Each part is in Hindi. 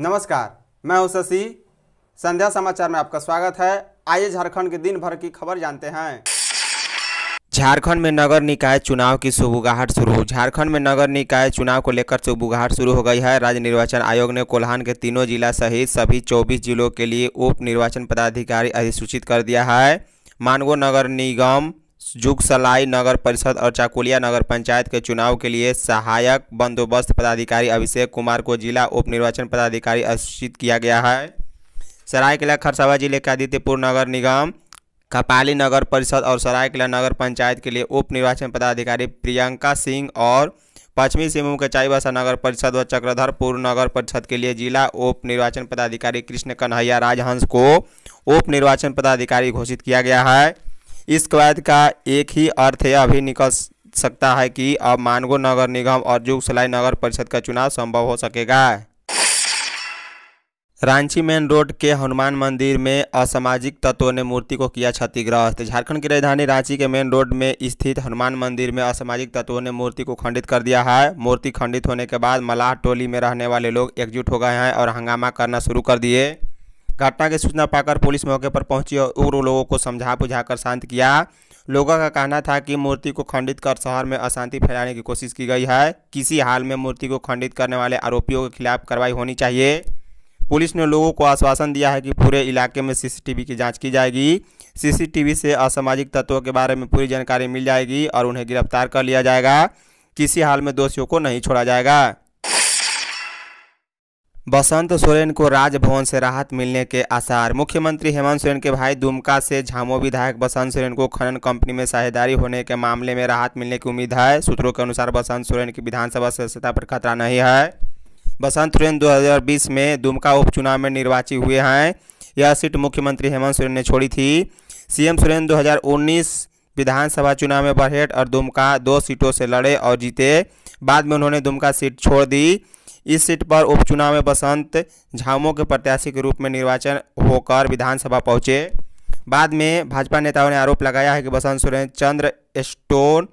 नमस्कार मैं हूं शशि संध्या समाचार में आपका स्वागत है आइए झारखंड के दिन भर की खबर जानते हैं झारखंड में नगर निकाय चुनाव की सुबुगाहट शुरू झारखंड में नगर निकाय चुनाव को लेकर सुबुगाहट शुरू हो गई है राज्य निर्वाचन आयोग ने कोल्हान के तीनों जिला सहित सभी 24 जिलों के लिए उप निर्वाचन पदाधिकारी अधिसूचित कर दिया है मानगो नगर निगम जुगसलाई नगर परिषद और चाकुलिया नगर पंचायत के चुनाव के लिए सहायक बंदोबस्त पदाधिकारी अभिषेक कुमार को जिला उप निर्वाचन पदाधिकारी अधिसूचित किया गया है सरायकला खरसावा जिले के आदित्यपुर नगर निगम कपाली नगर परिषद और सरायकला नगर पंचायत के लिए उप निर्वाचन पदाधिकारी प्रियंका सिंह और पश्चिमी सिंहभूम के चाईबासा नगर परिषद व चक्रधरपुर नगर परिषद के लिए जिला उप निर्वाचन पदाधिकारी कृष्ण कन्हैया राजहंस को उप निर्वाचन पदाधिकारी घोषित किया गया है इस कवायद का एक ही अर्थ यह भी निकल सकता है कि अब मानगो नगर निगम और जुगसलाई नगर परिषद का चुनाव संभव हो सकेगा रांची मेन रोड के हनुमान मंदिर में असामाजिक तत्वों ने मूर्ति को किया क्षतिग्रस्त झारखंड की राजधानी रांची के मेन रोड में स्थित हनुमान मंदिर में असामाजिक तत्वों ने मूर्ति को खंडित कर दिया है मूर्ति खंडित होने के बाद मलाह टोली में रहने वाले लोग एकजुट हो गए हैं और हंगामा करना शुरू कर दिए घटना की सूचना पाकर पुलिस मौके पर पहुंची और उग्र लोगों को समझा बुझाकर शांत किया लोगों का कहना था कि मूर्ति को खंडित कर शहर में अशांति फैलाने की कोशिश की गई है किसी हाल में मूर्ति को खंडित करने वाले आरोपियों के खिलाफ कार्रवाई होनी चाहिए पुलिस ने लोगों को आश्वासन दिया है कि पूरे इलाके में सीसीटीवी की जांच की जाएगी सीसीटीवी से असामाजिक तत्वों के बारे में पूरी जानकारी मिल जाएगी और उन्हें गिरफ्तार कर लिया जाएगा किसी हाल में दोषियों को नहीं छोड़ा जाएगा बसंत सोरेन को राजभवन से राहत मिलने के आसार मुख्यमंत्री हेमंत सोरेन के भाई दुमका से झामो विधायक बसंत सोरेन को खनन कंपनी में साझेदारी होने के मामले में राहत मिलने की उम्मीद है सूत्रों के अनुसार बसंत सोरेन की विधानसभा सदस्यता पर खतरा नहीं है बसंत सोरेन 2020 में दुमका उपचुनाव में निर्वाचित हुए हैं यह सीट मुख्यमंत्री हेमंत सोरेन ने छोड़ी थी सीएम सोरेन दो विधानसभा चुनाव में बरहेट और दुमका दो सीटों से लड़े और जीते बाद में उन्होंने दुमका सीट छोड़ दी इस सीट पर उपचुनाव में बसंत झामो के प्रत्याशी के रूप में निर्वाचन होकर विधानसभा पहुंचे बाद में भाजपा नेताओं ने आरोप लगाया है कि बसंत सुरेंद्र चंद्र स्टोन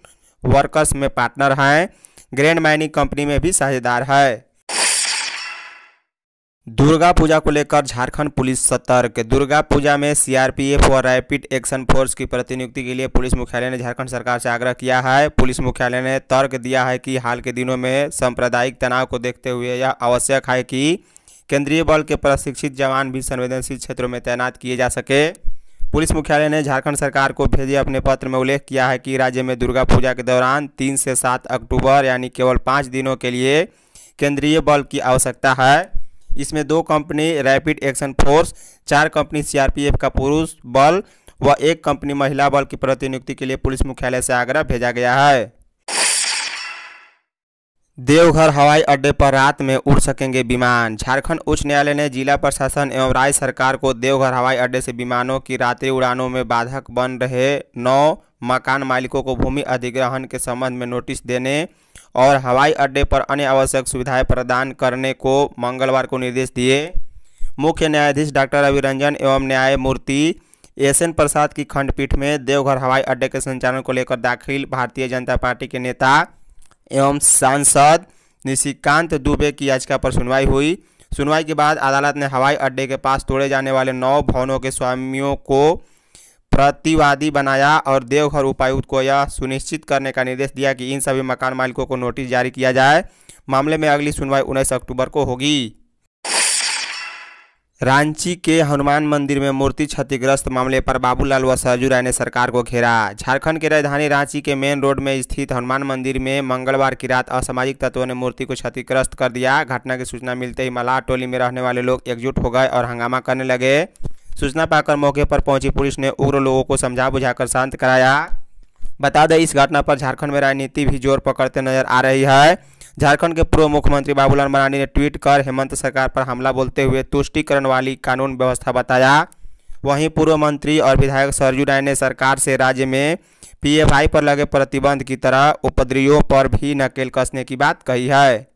वर्कर्स में पार्टनर हैं ग्रैंड माइनिंग कंपनी में भी साझेदार है दुर्गा पूजा को लेकर झारखंड पुलिस सतर्क दुर्गा पूजा में सीआरपीएफ और रैपिड एक्शन फोर्स की प्रतिनियुक्ति के लिए पुलिस मुख्यालय ने झारखंड सरकार से आग्रह किया है पुलिस मुख्यालय ने तर्क दिया है कि हाल के दिनों में सांप्रदायिक तनाव को देखते हुए यह आवश्यक है कि केंद्रीय बल के प्रशिक्षित जवान भी संवेदनशील क्षेत्रों में तैनात किए जा सके पुलिस मुख्यालय ने झारखंड सरकार को भेजे अपने पत्र में उल्लेख किया है कि राज्य में दुर्गा पूजा के दौरान तीन से सात अक्टूबर यानी केवल पाँच दिनों के लिए केंद्रीय बल की आवश्यकता है इसमें दो कंपनी रैपिड एक्शन फोर्स चार कंपनी सीआरपीएफ का पुरुष बल व एक कंपनी महिला बल की प्रतिनियुक्ति के लिए पुलिस मुख्यालय से आगरा भेजा गया है देवघर हवाई अड्डे पर रात में उड़ सकेंगे विमान झारखंड उच्च न्यायालय ने जिला प्रशासन एवं राज्य सरकार को देवघर हवाई अड्डे से विमानों की रात्रि उड़ानों में बाधक बन रहे नौ मकान मालिकों को भूमि अधिग्रहण के संबंध में नोटिस देने और हवाई अड्डे पर अन्य आवश्यक सुविधाएं प्रदान करने को मंगलवार को निर्देश दिए मुख्य न्यायाधीश डॉक्टर रवि एवं न्यायमूर्ति एस एन प्रसाद की खंडपीठ में देवघर हवाई अड्डे के संचालन को लेकर दाखिल भारतीय जनता पार्टी के नेता एवं सांसद निशिकांत दुबे की याचिका पर सुनवाई हुई सुनवाई के बाद अदालत ने हवाई अड्डे के पास तोड़े जाने वाले नौ भवनों के स्वामियों को प्रतिवादी बनाया और देवघर उपायुक्त को यह सुनिश्चित करने का निर्देश दिया कि इन सभी मकान मालिकों को नोटिस जारी किया जाए मामले में अगली सुनवाई उन्नीस अक्टूबर को होगी रांची के हनुमान मंदिर में मूर्ति क्षतिग्रस्त मामले पर बाबूलाल व सरजू राय ने सरकार को घेरा झारखंड के राजधानी रांची के मेन रोड में स्थित हनुमान मंदिर में मंगलवार की रात असामाजिक तत्वों ने मूर्ति को क्षतिग्रस्त कर दिया घटना की सूचना मिलते ही मलाह टोली में रहने वाले लोग एकजुट हो गए और हंगामा करने लगे सूचना पाकर मौके पर पहुंची पुलिस ने उग्र लोगों को समझा बुझाकर शांत कराया बता दें इस घटना पर झारखंड में राजनीति भी जोर पकड़ते नजर आ रही है झारखंड के पूर्व मुख्यमंत्री बाबूलाल मरांडी ने ट्वीट कर हेमंत सरकार पर हमला बोलते हुए तुष्टिकरण वाली कानून व्यवस्था बताया वहीं पूर्व मंत्री और विधायक सरजू राय ने सरकार से राज्य में पीएफआई पर लगे प्रतिबंध की तरह उपद्रवियों पर भी नकेल कसने की बात कही है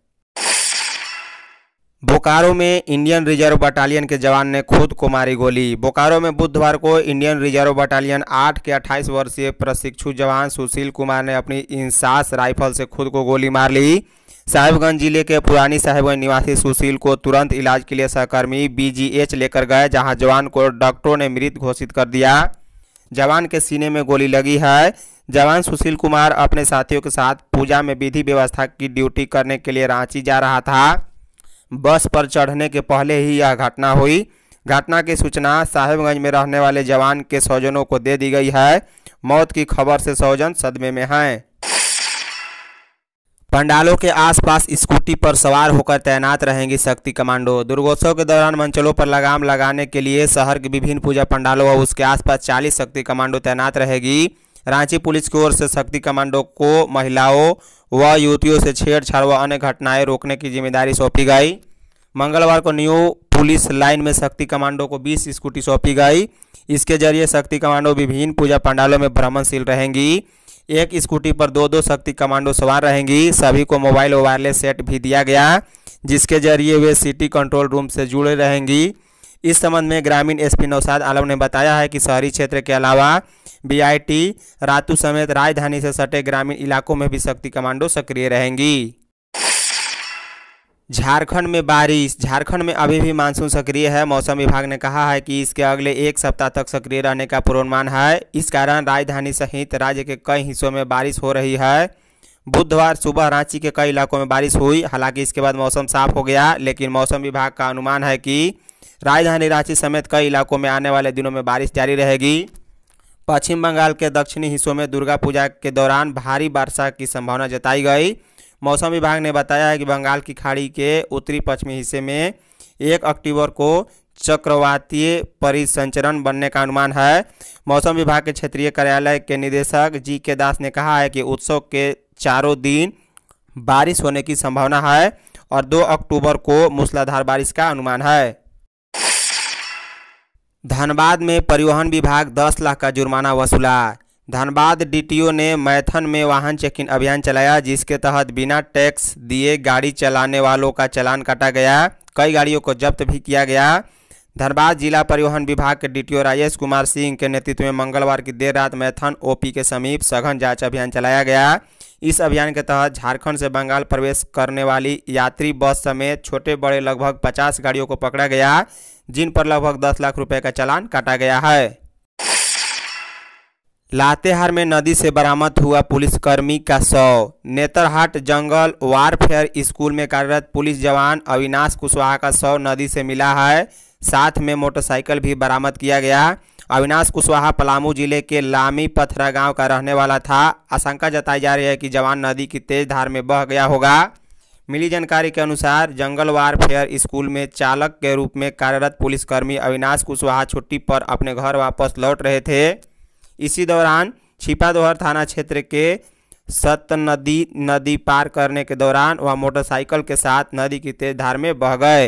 बोकारो में इंडियन रिजर्व बटालियन के जवान ने खुद को मारी गोली बोकारो में बुधवार को इंडियन रिजर्व बटालियन 8 के 28 वर्षीय प्रशिक्षु जवान सुशील कुमार ने अपनी इंसास राइफल से खुद को गोली मार ली साहिबगंज जिले के पुरानी साहेबगंज निवासी सुशील को तुरंत इलाज के लिए सहकर्मी बीजीएच लेकर गए जहां जवान को डॉक्टरों ने मृत घोषित कर दिया जवान के सीने में गोली लगी है जवान सुशील कुमार अपने साथियों के साथ पूजा में विधि व्यवस्था की ड्यूटी करने के लिए रांची जा रहा था बस पर चढ़ने के पहले ही यह घटना हुई घटना की सूचना साहेबगंज में रहने वाले जवान के सौजनों को दे दी गई है मौत की खबर से सौजन सदमे में हैं पंडालों के आसपास स्कूटी पर सवार होकर तैनात रहेंगी शक्ति कमांडो दुर्गोत्सव के दौरान मंचलों पर लगाम लगाने के लिए शहर के विभिन्न पूजा पंडालों और उसके आसपास 40 शक्ति कमांडो तैनात रहेगी रांची पुलिस की ओर से शक्ति कमांडो को महिलाओं व युवतियों से छेड़छाड़ व अन्य घटनाएं रोकने की जिम्मेदारी सौंपी गई मंगलवार को न्यू पुलिस लाइन में शक्ति कमांडो को 20 स्कूटी सौंपी गई इसके जरिए शक्ति कमांडो विभिन्न पूजा पंडालों में भ्रमणशील रहेंगी एक स्कूटी पर दो दो शक्ति कमांडो सवार रहेंगी सभी को मोबाइल और वायरलेस सेट भी दिया गया जिसके जरिए वे सिटी कंट्रोल रूम से जुड़े रहेंगी इस संबंध में ग्रामीण एसपी नौसाद आलम ने बताया है कि शहरी क्षेत्र के अलावा बीआईटी रातू समेत राजधानी से सटे ग्रामीण इलाकों में भी शक्ति कमांडो सक्रिय रहेंगी झारखंड में बारिश झारखंड में अभी भी मानसून सक्रिय है मौसम विभाग ने कहा है कि इसके अगले एक सप्ताह तक सक्रिय रहने का पूर्वानुमान है इस कारण राजधानी सहित राज्य के कई हिस्सों में बारिश हो रही है बुधवार सुबह रांची के कई इलाकों में बारिश हुई हालांकि इसके बाद मौसम साफ हो गया लेकिन मौसम विभाग का अनुमान है कि राजधानी रांची समेत कई इलाकों में आने वाले दिनों में बारिश जारी रहेगी पश्चिम बंगाल के दक्षिणी हिस्सों में दुर्गा पूजा के दौरान भारी वर्षा की संभावना जताई गई मौसम विभाग ने बताया है कि बंगाल की खाड़ी के उत्तरी पश्चिमी हिस्से में एक अक्टूबर को चक्रवातीय परिसंचरण बनने का अनुमान है मौसम विभाग के क्षेत्रीय कार्यालय के निदेशक जी के दास ने कहा है कि उत्सव के चारों दिन बारिश होने की संभावना है और 2 अक्टूबर को मूसलाधार बारिश का अनुमान है धनबाद में परिवहन विभाग 10 लाख का जुर्माना वसूला धनबाद डीटीओ ने मैथन में वाहन चेकिंग अभियान चलाया जिसके तहत बिना टैक्स दिए गाड़ी चलाने वालों का चालान काटा गया कई गाड़ियों को जब्त भी किया गया धनबाद जिला परिवहन विभाग के डीटीओ राजेश कुमार सिंह के नेतृत्व में मंगलवार की देर रात मैथन ओपी के समीप सघन जांच अभियान चलाया गया इस अभियान के तहत झारखंड से बंगाल प्रवेश करने वाली यात्री बस समेत छोटे बड़े लगभग 50 गाड़ियों को पकड़ा गया जिन पर लगभग 10 लाख रुपए का चालान काटा गया है लातेहार में नदी से बरामद हुआ पुलिसकर्मी का शव नेतरहाट जंगल वारफेयर स्कूल में कार्यरत पुलिस जवान अविनाश कुशवाहा का शव नदी से मिला है साथ में मोटरसाइकिल भी बरामद किया गया अविनाश कुशवाहा पलामू जिले के लामी पथरा गांव का रहने वाला था आशंका जताई जा रही है कि जवान नदी की तेज धार में बह गया होगा मिली जानकारी के अनुसार जंगल वारफेयर स्कूल में चालक के रूप में कार्यरत पुलिसकर्मी अविनाश कुशवाहा छुट्टी पर अपने घर वापस लौट रहे थे इसी दौरान छिपादोहर थाना क्षेत्र के सत नदी नदी पार करने के दौरान वह मोटरसाइकिल के साथ नदी की तेज धार में बह गए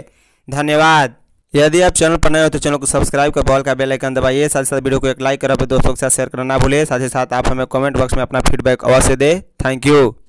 धन्यवाद यदि आप चैनल पर नए हो तो चैनल को सब्सक्राइब कर बॉल का बेल आइकन दबाइए साथ ही साथ वीडियो को एक लाइक करें अपने दोस्तों के साथ शेयर करना ना भूलिए साथ ही साथ आप हमें कमेंट बॉक्स में अपना फीडबैक अवश्य दें थैंक यू